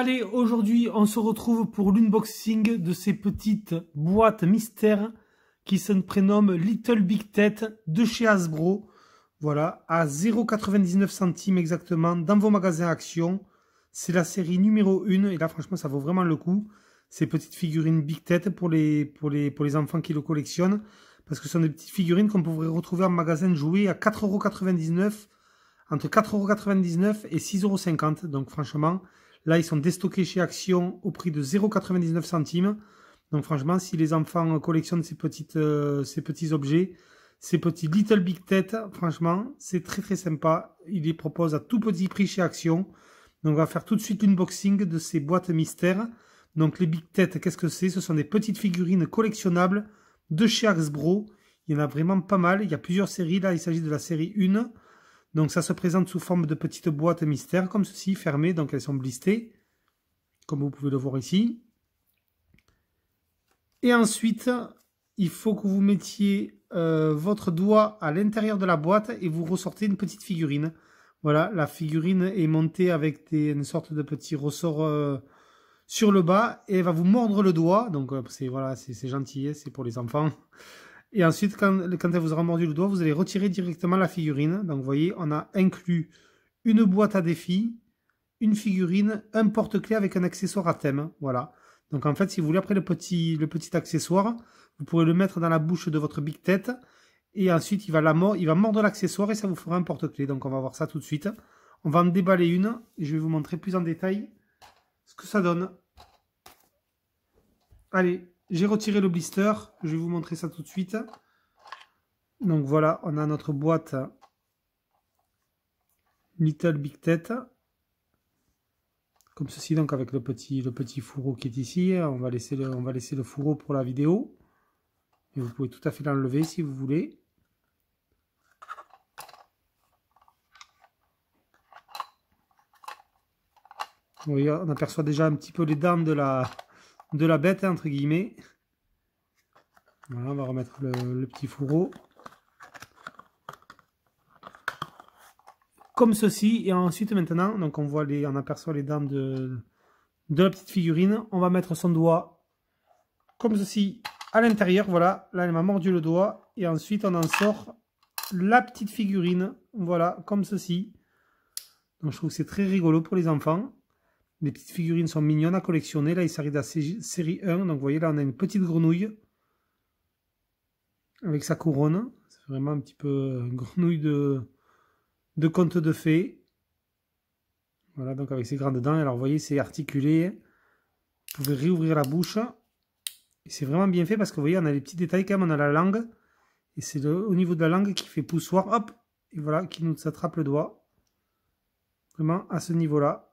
Allez, aujourd'hui, on se retrouve pour l'unboxing de ces petites boîtes mystères qui se prénomment Little Big Tête de chez Hasbro. Voilà, à 0,99 centimes exactement dans vos magasins Action. C'est la série numéro 1 et là, franchement, ça vaut vraiment le coup. Ces petites figurines Big Tête pour les, pour les, pour les enfants qui le collectionnent. Parce que ce sont des petites figurines qu'on pourrait retrouver en magasin de jouets à 4,99€, entre 4,99€ et 6,50€. Donc franchement, Là, ils sont déstockés chez Action au prix de 0,99 centimes. Donc franchement, si les enfants collectionnent ces, petites, euh, ces petits objets, ces petits Little Big Têtes, franchement, c'est très très sympa. Il les propose à tout petit prix chez Action. Donc on va faire tout de suite l'unboxing de ces boîtes mystères. Donc les Big Têtes, qu'est-ce que c'est Ce sont des petites figurines collectionnables de chez Axbro. Il y en a vraiment pas mal. Il y a plusieurs séries. Là, il s'agit de la série 1. Donc ça se présente sous forme de petites boîtes mystères comme ceci, fermées, donc elles sont blistées, comme vous pouvez le voir ici. Et ensuite, il faut que vous mettiez euh, votre doigt à l'intérieur de la boîte et vous ressortez une petite figurine. Voilà, la figurine est montée avec une sorte de petit ressort euh, sur le bas et elle va vous mordre le doigt. Donc euh, c'est voilà, c'est gentil, hein, c'est pour les enfants. Et ensuite, quand, elle vous aura mordu le doigt, vous allez retirer directement la figurine. Donc, vous voyez, on a inclus une boîte à défis, une figurine, un porte clé avec un accessoire à thème. Voilà. Donc, en fait, si vous voulez, après le petit, le petit accessoire, vous pourrez le mettre dans la bouche de votre big tête. Et ensuite, il va, la il va mordre l'accessoire et ça vous fera un porte clé Donc, on va voir ça tout de suite. On va en déballer une et je vais vous montrer plus en détail ce que ça donne. Allez, j'ai retiré le blister, je vais vous montrer ça tout de suite. Donc voilà, on a notre boîte Little Big Tête. Comme ceci, donc avec le petit, le petit fourreau qui est ici. On va, laisser le, on va laisser le fourreau pour la vidéo. Et vous pouvez tout à fait l'enlever si vous voulez. voyez, on aperçoit déjà un petit peu les dames de la, de la bête, entre guillemets. Voilà, on va remettre le, petit fourreau. Comme ceci. Et ensuite, maintenant, donc on voit les, on aperçoit les dents de, de la petite figurine. On va mettre son doigt comme ceci à l'intérieur. Voilà, là, elle m'a mordu le doigt. Et ensuite, on en sort la petite figurine. Voilà, comme ceci. Donc, je trouve que c'est très rigolo pour les enfants. Les petites figurines sont mignonnes à collectionner. Là, il s'arrête à série 1. Donc, vous voyez, là, on a une petite grenouille avec sa couronne. C'est vraiment un petit peu une euh, grenouille de, conte de fées. Voilà, donc avec ses grandes dents. Alors, vous voyez, c'est articulé. Vous pouvez réouvrir la bouche. Et c'est vraiment bien fait parce que, vous voyez, on a les petits détails quand même. On a la langue. Et c'est au niveau de la langue qui fait poussoir. Hop Et voilà, qui nous attrape le doigt. Vraiment à ce niveau-là.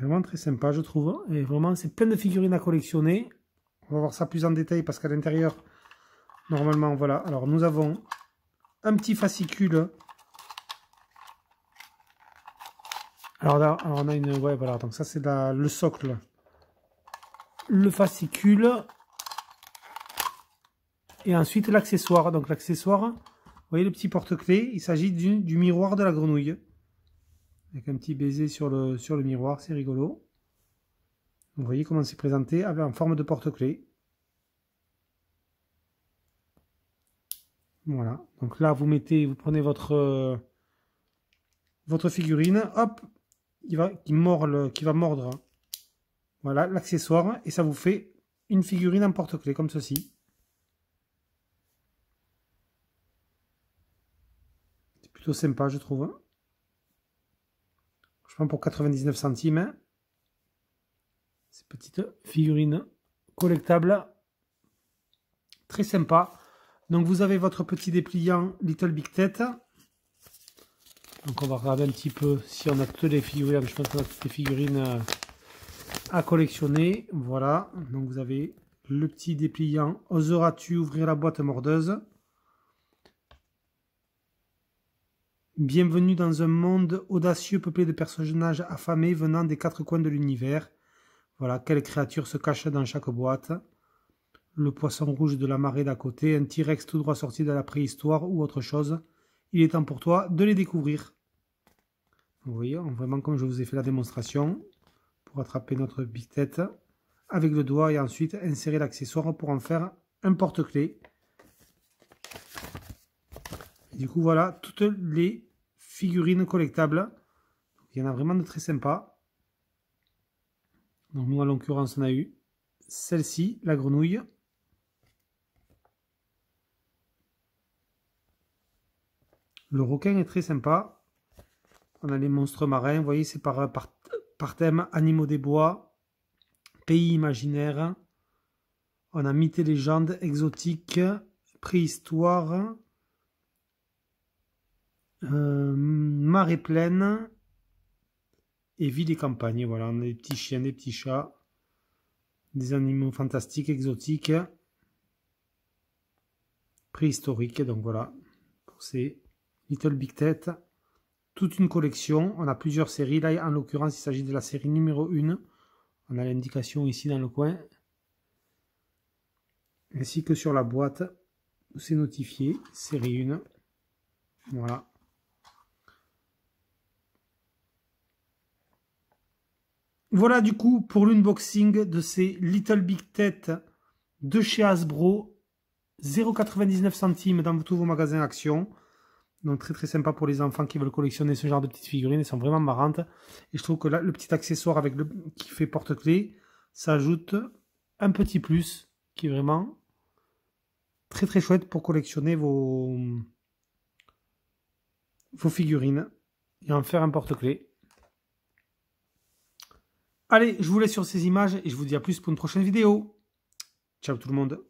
vraiment très sympa, je trouve. Et vraiment, c'est plein de figurines à collectionner. On va voir ça plus en détail parce qu'à l'intérieur, normalement, voilà. Alors, nous avons un petit fascicule. Alors là, on a une... Ouais, voilà, donc ça, c'est le socle. Le fascicule. Et ensuite, l'accessoire. Donc, l'accessoire, vous voyez le petit porte-clés, il s'agit du miroir de la grenouille avec un petit baiser sur le, sur le miroir, c'est rigolo. Vous voyez comment c'est présenté en forme de porte clé Voilà, donc là vous mettez, vous prenez votre, votre figurine, hop, il va, qui, qui va mordre hein. voilà l'accessoire et ça vous fait une figurine en porte clé comme ceci. C'est plutôt sympa je trouve. Hein pour 99 centimes. Ces petites figurines collectables. Très sympa. Donc vous avez votre petit dépliant Little Big Tête. Donc on va regarder un petit peu si on a toutes les figurines. Je pense a toutes les figurines euh, à collectionner. Voilà. Donc vous avez le petit dépliant. Oseras-tu ouvrir la boîte mordeuse Bienvenue dans un monde audacieux peuplé de personnages affamés venant des quatre coins de l'univers. Voilà, quelles créatures se cachent dans chaque boîte. Le poisson rouge de la marée d'à côté, un T-Rex tout droit sorti de la préhistoire ou autre chose. Il est temps pour toi de les découvrir. Vous voyez, vraiment comme je vous ai fait la démonstration, pour attraper notre big tête avec le doigt et ensuite insérer l'accessoire pour en faire un porte-clés du coup, voilà toutes les figurines collectables. Il y en a vraiment de très sympas. Donc nous, à l'occurrence, on a eu celle-ci, la grenouille. Le requin est très sympa. On a les monstres marins. Vous voyez, c'est par, par, par, thème animaux des bois, pays imaginaires. On a mythes et légendes, exotiques, préhistoire, euh, marée pleine et vie des campagnes. Voilà, on a des petits chiens, des petits chats, des animaux fantastiques, exotiques, préhistoriques. Donc voilà, pour ces Little Big Tête, toute une collection. On a plusieurs séries. Là, en l'occurrence, il s'agit de la série numéro 1. On a l'indication ici dans le coin. Ainsi que sur la boîte, c'est notifié, série 1. Voilà. Voilà du coup pour l'unboxing de ces Little Big Tête de chez Hasbro. 0,99 centimes dans tous vos magasins Action. Donc très très sympa pour les enfants qui veulent collectionner ce genre de petites figurines. Elles sont vraiment marrantes. Et je trouve que là, le petit accessoire avec qui fait porte-clés, ça ajoute un petit plus qui est vraiment très très chouette pour collectionner vos, vos figurines et en faire un porte-clés. Allez, je vous laisse sur ces images et je vous dis à plus pour une prochaine vidéo. Ciao tout le monde.